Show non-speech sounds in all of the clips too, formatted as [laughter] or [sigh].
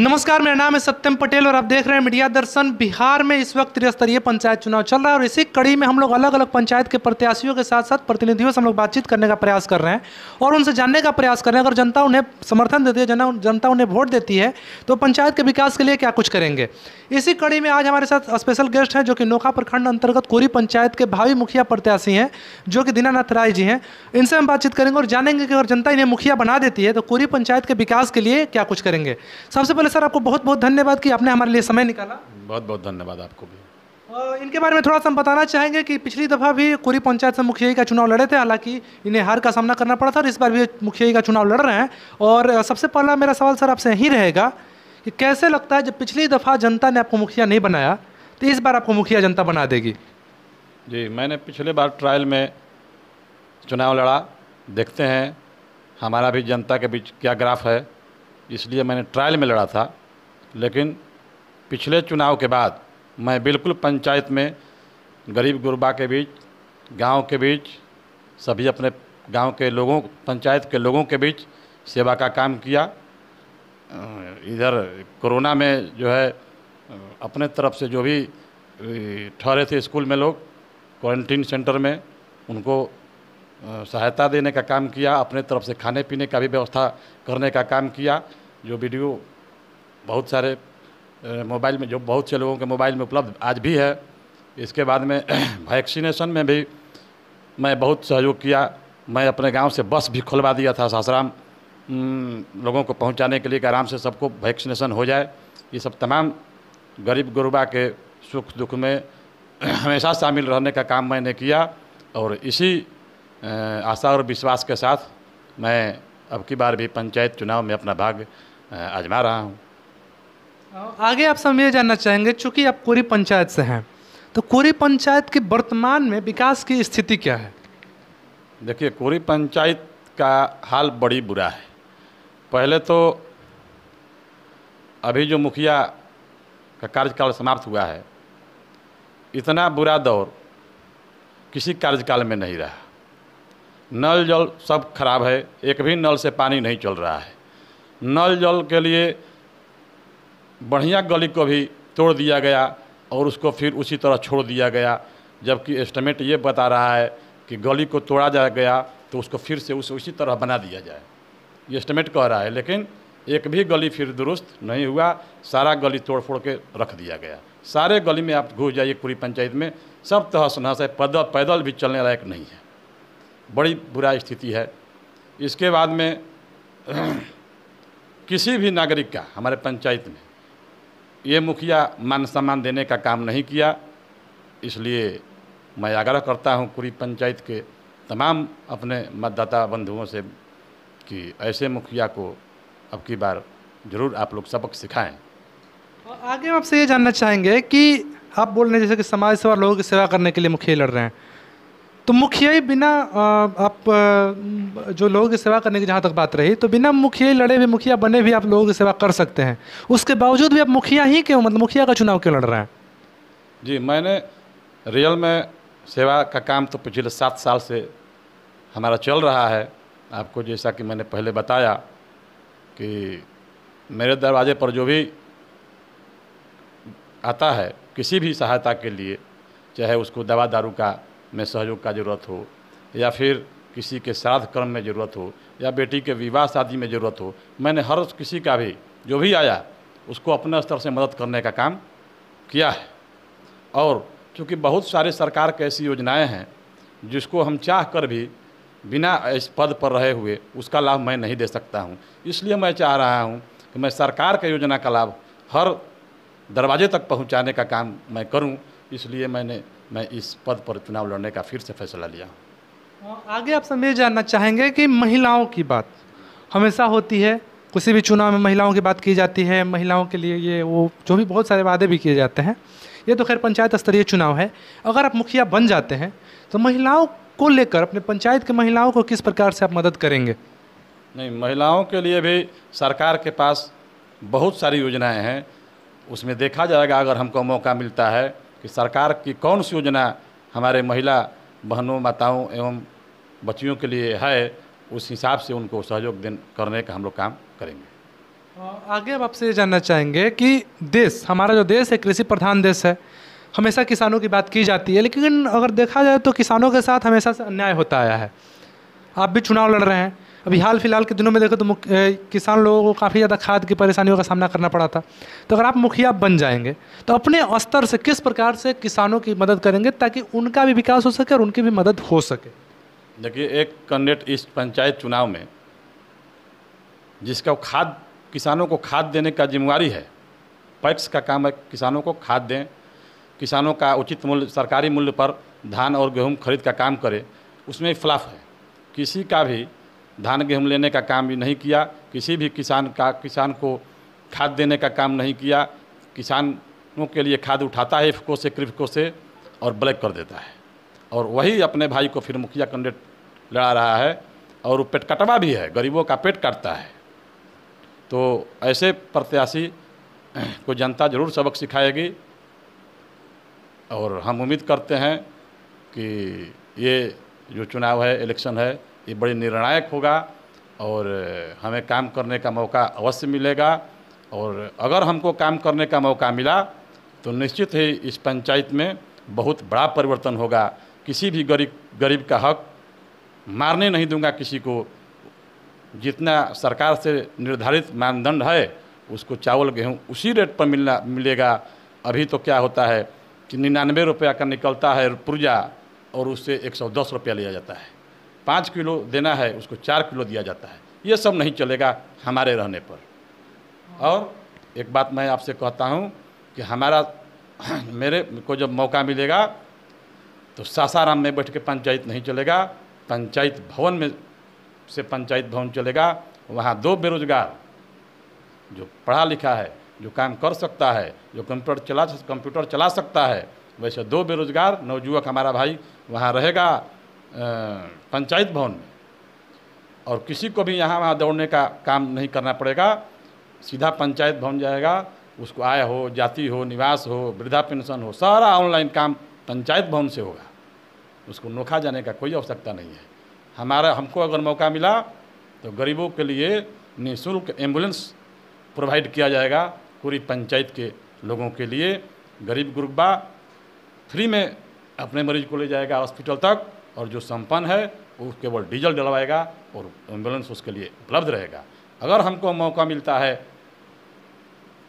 नमस्कार मेरा नाम है सत्यम पटेल और आप देख रहे हैं मीडिया दर्शन बिहार में इस वक्त त्रिस्तरीय पंचायत चुनाव चल रहा है और इसी कड़ी में हम लोग अलग अलग पंचायत के प्रत्याशियों के साथ साथ प्रतिनिधियों से हम लोग बातचीत करने का प्रयास कर रहे हैं और उनसे जानने का प्रयास कर रहे हैं अगर जनता उन्हें समर्थन देती है जनता उन्हें वोट देती है तो पंचायत के विकास के लिए क्या कुछ करेंगे इसी कड़ी में आज हमारे साथ स्पेशल गेस्ट हैं जो कि नोखा प्रखंड अंतर्गत कोरी पंचायत के भावी मुखिया प्रत्याशी हैं जो कि दीनानाथ राय जी हैं इनसे हम बातचीत करेंगे और जानेंगे कि अगर जनता इन्हें मुखिया बना देती है तो कोरी पंचायत के विकास के लिए क्या कुछ करेंगे सबसे पहले बड़े सर आपको बहुत बहुत धन्यवाद कि आपने हमारे लिए समय निकाला बहुत बहुत धन्यवाद आपको भी इनके बारे में थोड़ा सा हम बताना चाहेंगे कि पिछली दफ़ा भी कुरी पंचायत से मुखिया का चुनाव लड़े थे हालांकि इन्हें हार का सामना करना पड़ा था और इस बार भी मुखिया का चुनाव लड़ रहे हैं और सबसे पहला मेरा सवाल सर आपसे यही रहेगा कि कैसे लगता है जब पिछली दफ़ा जनता ने आपको मुखिया नहीं बनाया तो इस बार आपको मुखिया जनता बना देगी जी मैंने पिछले बार ट्रायल में चुनाव लड़ा देखते हैं हमारा भी जनता के बीच क्या ग्राफ है इसलिए मैंने ट्रायल में लड़ा था लेकिन पिछले चुनाव के बाद मैं बिल्कुल पंचायत में गरीब गुरबा के बीच गांव के बीच सभी अपने गांव के लोगों पंचायत के लोगों के बीच सेवा का काम किया इधर कोरोना में जो है अपने तरफ से जो भी ठहरे थे स्कूल में लोग क्वारंटीन सेंटर में उनको सहायता देने का काम किया अपने तरफ से खाने पीने का भी व्यवस्था करने का काम किया जो वीडियो बहुत सारे मोबाइल में जो बहुत से लोगों के मोबाइल में उपलब्ध आज भी है इसके बाद में [clears throat] वैक्सीनेशन में भी मैं बहुत सहयोग किया मैं अपने गांव से बस भी खुलवा दिया था सासाराम लोगों को पहुंचाने के लिए कि आराम से सबको वैक्सीनेशन हो जाए ये सब तमाम गरीब गुरबा के सुख दुख में [clears throat] हमेशा शामिल रहने का काम मैंने किया और इसी आशा और विश्वास के साथ मैं अब की बार भी पंचायत चुनाव में अपना भाग आजमा रहा हूँ आगे आप समय जानना चाहेंगे चूँकि आप कोरी पंचायत से हैं तो कोरी पंचायत के वर्तमान में विकास की स्थिति क्या है देखिए कोरी पंचायत का हाल बड़ी बुरा है पहले तो अभी जो मुखिया का कार्यकाल समाप्त हुआ है इतना बुरा दौर किसी कार्यकाल में नहीं रहा नल जल सब खराब है एक भी नल से पानी नहीं चल रहा है नल जल के लिए बढ़िया गली को भी तोड़ दिया गया और उसको फिर उसी तरह छोड़ दिया गया जबकि एस्टिमेट ये बता रहा है कि गली को तोड़ा जा गया तो उसको फिर से उस उसी तरह बना दिया जाए ये एस्टिमेट कह रहा है लेकिन एक भी गली फिर दुरुस्त नहीं हुआ सारा गली तोड़ फोड़ के रख दिया गया सारे गली में आप घुस जाइए पूरी पंचायत में सब तहस नहस है पैदल पैदल भी चलने लायक नहीं है बड़ी बुरा स्थिति है इसके बाद में [clears throat] किसी भी नागरिक का हमारे पंचायत में ये मुखिया मान सम्मान देने का काम नहीं किया इसलिए मैं आग्रह करता हूँ पूरी पंचायत के तमाम अपने मतदाता बंधुओं से कि ऐसे मुखिया को अब की बार ज़रूर आप लोग सबक सिखाएं तो आगे हम आपसे ये जानना चाहेंगे कि आप बोल रहे हैं जैसे कि समाज सेवा लोगों की सेवा करने के लिए मुखिया लड़ रहे हैं तो मुखिया बिना आप जो लोगों की सेवा करने की जहाँ तक बात रही तो बिना मुखिया लड़े भी मुखिया बने भी आप लोगों की सेवा कर सकते हैं उसके बावजूद भी आप मुखिया ही क्यों मतलब मुखिया का चुनाव क्यों लड़ रहे हैं जी मैंने रियल में सेवा का काम तो पिछले सात साल से हमारा चल रहा है आपको जैसा कि मैंने पहले बताया कि मेरे दरवाजे पर जो भी आता है किसी भी सहायता के लिए चाहे उसको दवा दारू का में सहयोग का ज़रूरत हो या फिर किसी के श्राद्ध कर्म में ज़रूरत हो या बेटी के विवाह शादी में ज़रूरत हो मैंने हर किसी का भी जो भी आया उसको अपने स्तर से मदद करने का काम किया है और चूँकि बहुत सारे सरकार के ऐसी योजनाएँ हैं जिसको हम चाह कर भी बिना इस पद पर रहे हुए उसका लाभ मैं नहीं दे सकता हूँ इसलिए मैं चाह रहा हूँ कि मैं सरकार के योजना का लाभ हर दरवाजे तक पहुँचाने का काम मैं करूँ इसलिए मैंने मैं इस पद पर चुनाव लड़ने का फिर से फैसला लिया हाँ, आगे आप सब ये जानना चाहेंगे कि महिलाओं की बात हमेशा होती है किसी भी चुनाव में महिलाओं की बात की जाती है महिलाओं के लिए ये वो जो भी बहुत सारे वादे भी किए जाते हैं ये तो खैर पंचायत स्तरीय चुनाव है अगर आप मुखिया बन जाते हैं तो महिलाओं को लेकर अपने पंचायत के महिलाओं को किस प्रकार से आप मदद करेंगे नहीं महिलाओं के लिए भी सरकार के पास बहुत सारी योजनाएं हैं उसमें देखा जाएगा अगर हमको मौका मिलता है कि सरकार की कौन सी योजना हमारे महिला बहनों माताओं एवं बच्चियों के लिए है उस हिसाब से उनको सहयोग देन करने का हम लोग काम करेंगे आगे हम आपसे ये जानना चाहेंगे कि देश हमारा जो देश है कृषि प्रधान देश है हमेशा किसानों की बात की जाती है लेकिन अगर देखा जाए तो किसानों के साथ हमेशा से अन्याय होता आया है आप भी चुनाव लड़ रहे हैं अभी हाल फिलहाल के दिनों में देखो तो किसान लोगों को काफ़ी ज़्यादा खाद की परेशानियों का सामना करना पड़ा था तो अगर आप मुखिया बन जाएंगे तो अपने स्तर से किस प्रकार से किसानों की मदद करेंगे ताकि उनका भी विकास हो सके और उनकी भी मदद हो सके देखिए एक कैंडिडेट इस पंचायत चुनाव में जिसका खाद किसानों को खाद देने का जिम्मेवारी है पैक्स का काम है किसानों को खाद दें किसानों का उचित मूल्य सरकारी मूल्य पर धान और गेहूं खरीद का काम करें उसमें फ्लाफ है किसी का भी धान गेहूँ लेने का काम भी नहीं किया किसी भी किसान का किसान को खाद देने का काम नहीं किया किसानों के लिए खाद उठाता है इफको से क्रिफको से और ब्लैक कर देता है और वही अपने भाई को फिर मुखिया कैंडिडेट लड़ा रहा है और वो पेट कटवा भी है गरीबों का पेट काटता है तो ऐसे प्रत्याशी [clears throat] को जनता ज़रूर सबक सिखाएगी और हम उम्मीद करते हैं कि ये जो चुनाव है इलेक्शन है ये बड़े निर्णायक होगा और हमें काम करने का मौका अवश्य मिलेगा और अगर हमको काम करने का मौका मिला तो निश्चित ही इस पंचायत में बहुत बड़ा परिवर्तन होगा किसी भी गरीब गरीब का हक मारने नहीं दूंगा किसी को जितना सरकार से निर्धारित मानदंड है उसको चावल गेहूँ उसी रेट पर मिलना मिलेगा अभी तो क्या होता है कि निन्यानवे रुपया का निकलता है पुर्जा और उससे एक सौ दस रुपया लिया जाता है पाँच किलो देना है उसको चार किलो दिया जाता है ये सब नहीं चलेगा हमारे रहने पर और एक बात मैं आपसे कहता हूँ कि हमारा [clears throat] मेरे को जब मौका मिलेगा तो सासाराम में बैठ के पंचायत नहीं चलेगा पंचायत भवन में से पंचायत भवन चलेगा वहाँ दो बेरोजगार जो पढ़ा लिखा है जो काम कर सकता है जो कंप्यूटर चला कंप्यूटर चला सकता है वैसे दो बेरोजगार नवयुवक हमारा भाई वहाँ रहेगा पंचायत भवन में और किसी को भी यहाँ वहाँ दौड़ने का काम नहीं करना पड़ेगा सीधा पंचायत भवन जाएगा उसको आय हो जाति हो निवास हो वृद्धा पेंशन हो सारा ऑनलाइन काम पंचायत भवन से होगा उसको नोखा जाने का कोई आवश्यकता नहीं है हमारा हमको अगर मौका मिला तो गरीबों के लिए निःशुल्क एम्बुलेंस प्रोवाइड किया जाएगा पूरी पंचायत के लोगों के लिए गरीब गुरबा फ्री में अपने मरीज को ले जाएगा हॉस्पिटल तक और जो संपन्न है वो केवल डीजल डलवाएगा और एम्बुलेंस उसके लिए उपलब्ध रहेगा अगर हमको मौका मिलता है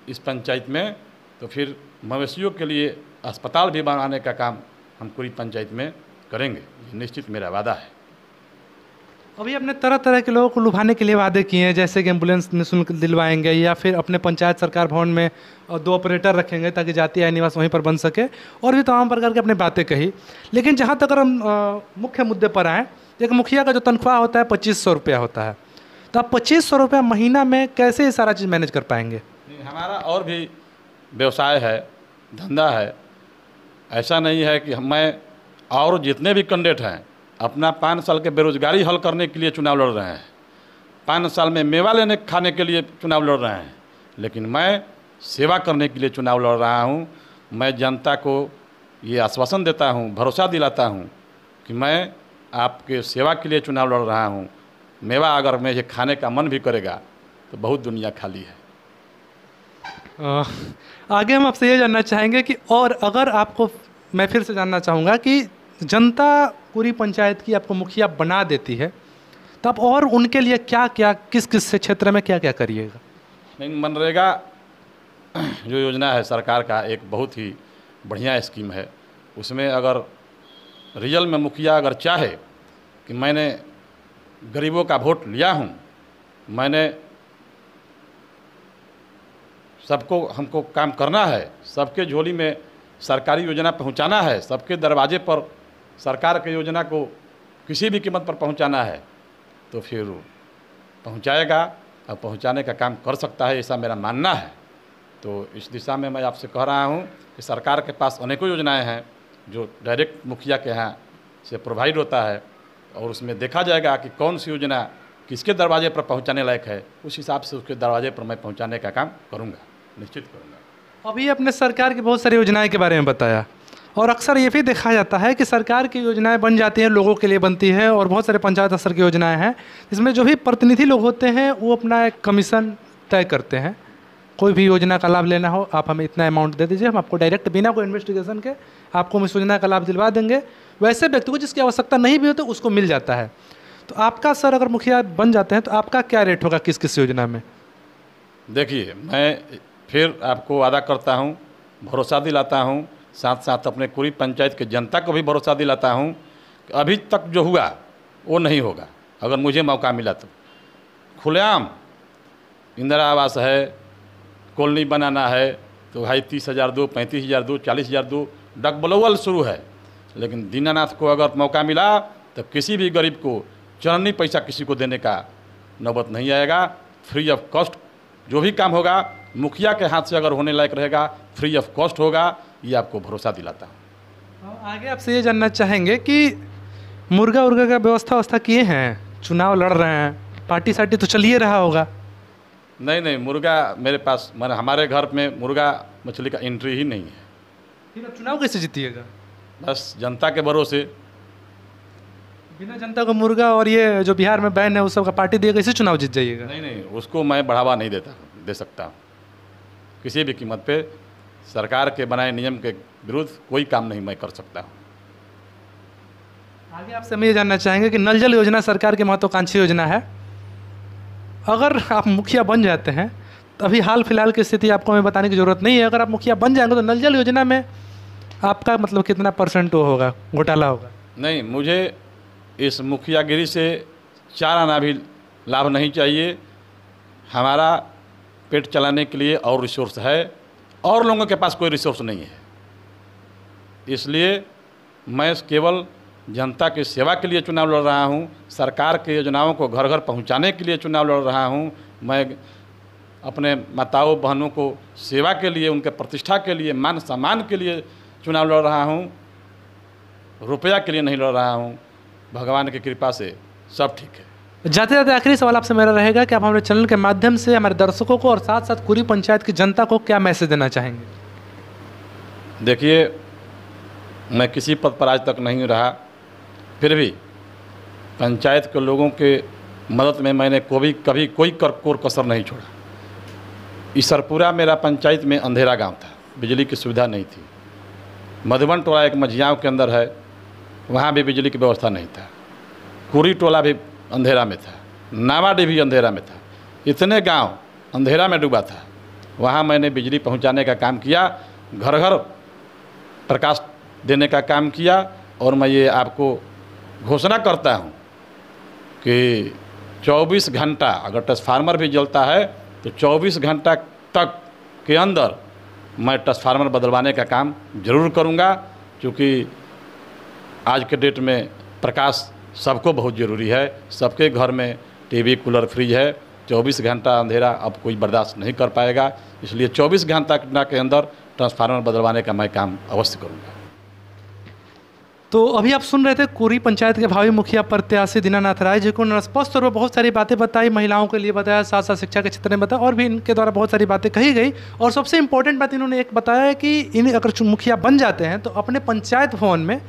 इस पंचायत में तो फिर मवेशियों के लिए अस्पताल भी बनाने का काम हम पूरी पंचायत में करेंगे निश्चित मेरा वादा है अभी अपने तरह तरह के लोगों को लुभाने के लिए वादे किए हैं जैसे कि एम्बुलेंस निःशुल्क दिलवाएंगे या फिर अपने पंचायत सरकार भवन में दो ऑपरेटर रखेंगे ताकि जाति आय निवास वहीं पर बन सके और भी तमाम प्रकार की अपने बातें कही लेकिन जहाँ तक हम मुख्य मुद्दे पर आएँ एक मुखिया का जो तनख्वाह होता है पच्चीस सौ रुपया होता है तो आप पच्चीस सौ रुपया महीना में कैसे ये सारा चीज़ मैनेज कर पाएंगे हमारा और भी व्यवसाय है धंधा है ऐसा नहीं है कि मैं और जितने भी कैंडिडेट हैं अपना पाँच साल के बेरोजगारी हल करने के लिए चुनाव लड़ रहे हैं पाँच साल में मेवा लेने खाने के लिए चुनाव लड़ रहे हैं लेकिन मैं सेवा करने के लिए चुनाव लड़ रहा हूँ मैं जनता को ये आश्वासन देता हूँ भरोसा दिलाता हूँ कि मैं आपके सेवा के लिए चुनाव लड़ रहा हूँ मेवा अगर ये खाने का मन भी करेगा तो बहुत दुनिया खाली है आ, आगे हम आपसे ये जानना चाहेंगे कि और अगर आपको मैं फिर से जानना चाहूँगा कि जनता पूरी पंचायत की आपको मुखिया बना देती है तब तो और उनके लिए क्या क्या किस किस से क्षेत्र में क्या क्या करिएगा नहीं मनरेगा जो योजना है सरकार का एक बहुत ही बढ़िया स्कीम है उसमें अगर रियल में मुखिया अगर चाहे कि मैंने गरीबों का वोट लिया हूँ मैंने सबको हमको काम करना है सबके झोली में सरकारी योजना पहुँचाना है सबके दरवाजे पर सरकार की योजना को किसी भी कीमत पर पहुंचाना है तो फिर पहुंचाएगा और पहुंचाने का काम कर सकता है ऐसा मेरा मानना है तो इस दिशा में मैं आपसे कह रहा हूँ कि सरकार के पास अनेकों योजनाएं हैं जो डायरेक्ट मुखिया के यहाँ से प्रोवाइड होता है और उसमें देखा जाएगा कि कौन सी योजना किसके दरवाजे पर पहुँचाने लायक है उस हिसाब से उसके दरवाजे पर मैं पहुँचाने का काम करूँगा निश्चित करूँगा अभी अपने सरकार की बहुत सारी योजनाएं के बारे में बताया और अक्सर ये भी देखा जाता है कि सरकार की योजनाएं बन जाती हैं लोगों के लिए बनती है और बहुत सारे पंचायत स्तर की योजनाएं हैं जिसमें जो भी प्रतिनिधि लोग होते हैं वो अपना एक कमीशन तय करते हैं कोई भी योजना का लाभ लेना हो आप हमें इतना अमाउंट दे दीजिए हम आपको डायरेक्ट बिना कोई इन्वेस्टिगेशन के आपको हम इस योजना का लाभ दिलवा देंगे वैसे व्यक्ति को जिसकी आवश्यकता नहीं भी होती तो उसको मिल जाता है तो आपका सर अगर मुखिया बन जाते हैं तो आपका क्या रेट होगा किस किस योजना में देखिए मैं फिर आपको वादा करता हूँ भरोसा दिलाता हूँ साथ साथ अपने पूरी पंचायत के जनता को भी भरोसा दिलाता हूँ कि अभी तक जो हुआ वो नहीं होगा अगर मुझे मौका मिला तो खुलेआम इंदिरा आवास है कॉलोनी बनाना है तो भाई तीस हज़ार दो पैंतीस हज़ार दो चालीस हज़ार दो बलोवल शुरू है लेकिन दीनानाथ को अगर मौका मिला तो किसी भी गरीब को चरनी पैसा किसी को देने का नौबत नहीं आएगा फ्री ऑफ कॉस्ट जो भी काम होगा मुखिया के हाथ से अगर होने लायक रहेगा फ्री ऑफ कॉस्ट होगा ये आपको भरोसा दिलाता हूँ हाँ, आगे आपसे ये जानना चाहेंगे कि मुर्गा उर्गा का व्यवस्था व्यवस्था किए हैं चुनाव लड़ रहे हैं पार्टी सार्टी तो चल ही रहा होगा नहीं नहीं मुर्गा मेरे पास मैंने हमारे घर में मुर्गा मछली का एंट्री ही नहीं है फिर आप चुनाव कैसे जीतिएगा बस जनता के भरोसे बिना जनता को मुर्गा और ये जो बिहार में बैन है उस सबका पार्टी देगा इसे चुनाव जीत जाइएगा नहीं नहीं उसको मैं बढ़ावा नहीं देता दे सकता किसी भी कीमत पे सरकार के बनाए नियम के विरुद्ध कोई काम नहीं मैं कर सकता हूँ आगे आपसे हम ये जानना चाहेंगे कि नल जल योजना सरकार की महत्वाकांक्षी योजना है अगर आप मुखिया बन जाते हैं तो अभी हाल फिलहाल की स्थिति आपको हमें बताने की ज़रूरत नहीं है अगर आप मुखिया बन जाएंगे तो नल जल योजना में आपका मतलब कितना परसेंट वो होगा घोटाला होगा नहीं मुझे इस मुखियागिरी से चार आना भी लाभ नहीं चाहिए हमारा पेट चलाने के लिए और रिसोर्स है और लोगों के पास कोई रिसोर्स नहीं है इसलिए मैं केवल जनता की सेवा के लिए चुनाव लड़ रहा हूँ सरकार की योजनाओं को घर घर पहुँचाने के लिए चुनाव लड़ रहा हूँ मैं अपने माताओं बहनों को सेवा के लिए उनके प्रतिष्ठा के लिए मान सम्मान के लिए चुनाव लड़ रहा हूँ रुपया के लिए नहीं लड़ रहा हूँ भगवान की कृपा से सब ठीक है जाते जाते आखिरी सवाल आपसे मेरा रहेगा कि आप हमारे चैनल के माध्यम से हमारे दर्शकों को और साथ साथ कुरी पंचायत की जनता को क्या मैसेज देना चाहेंगे देखिए मैं किसी पद पर आज तक नहीं रहा फिर भी पंचायत के लोगों के मदद में मैंने कभी कभी कोई कर कोर कसर नहीं छोड़ा इसरपुरा मेरा पंचायत में अंधेरा गांव था बिजली की सुविधा नहीं थी मधुबन टोला एक मझियाँव के अंदर है वहाँ भी बिजली की व्यवस्था नहीं था कुरी टोला भी अंधेरा में था नावाडी भी अंधेरा में था इतने गांव अंधेरा में डूबा था वहाँ मैंने बिजली पहुँचाने का काम किया घर घर प्रकाश देने का काम किया और मैं ये आपको घोषणा करता हूँ कि 24 घंटा अगर ट्रांसफार्मर भी जलता है तो 24 घंटा तक के अंदर मैं ट्रांसफार्मर बदलवाने का काम ज़रूर करूँगा क्योंकि आज के डेट में प्रकाश सबको बहुत ज़रूरी है सबके घर में टीवी कूलर फ्रिज है 24 घंटा अंधेरा अब कोई बर्दाश्त नहीं कर पाएगा इसलिए 24 घंटा के अंदर ट्रांसफार्मर बदलवाने का मैं काम अवश्य करूँगा तो अभी आप सुन रहे थे कोरी पंचायत के भावी मुखिया प्रत्याशी दीनानाथ राय जी को स्पष्ट तौर पर बहुत सारी बातें बताई महिलाओं के लिए बताया साथ साथ शिक्षा के क्षेत्र में बताया और भी इनके द्वारा बहुत सारी बातें कही गई और सबसे इम्पोर्टेंट बात इन्होंने एक बताया कि इन अगर मुखिया बन जाते हैं तो अपने पंचायत भवन में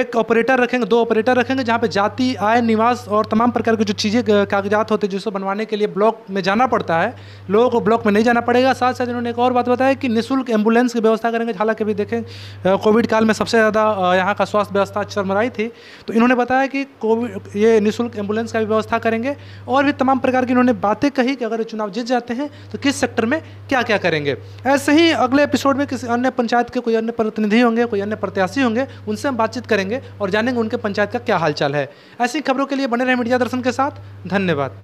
एक ऑपरेटर रखेंगे दो ऑपरेटर रखेंगे जहाँ पे जाति आय निवास और तमाम प्रकार की जो चीज़ें कागजात होते हैं जिसको बनवाने के लिए ब्लॉक में जाना पड़ता है लोगों को ब्लॉक में नहीं जाना पड़ेगा साथ साथ इन्होंने एक और बात बताया कि निःशुल्क एम्बुलेंस की व्यवस्था करेंगे हालांकि अभी देखें कोविड काल में सबसे ज़्यादा यहाँ का स्वास्थ्य व्यवस्था चरमराई थी तो इन्होंने बताया कि कोविड ये निःशुल्क एम्बुलेंस का भी व्यवस्था करेंगे और भी तमाम प्रकार की इन्होंने बातें कही कि अगर ये चुनाव जीत जाते हैं तो किस सेक्टर में क्या क्या करेंगे ऐसे ही अगले एपिसोड में किसी अन्य पंचायत के कोई अन्य प्रतिनिधि होंगे कोई अन्य प्रत्याशी होंगे उनसे हम बातचीत करेंगे करेंगे और जानेंगे उनके पंचायत का क्या हालचाल है ऐसी खबरों के लिए बने रहे मीडिया दर्शन के साथ धन्यवाद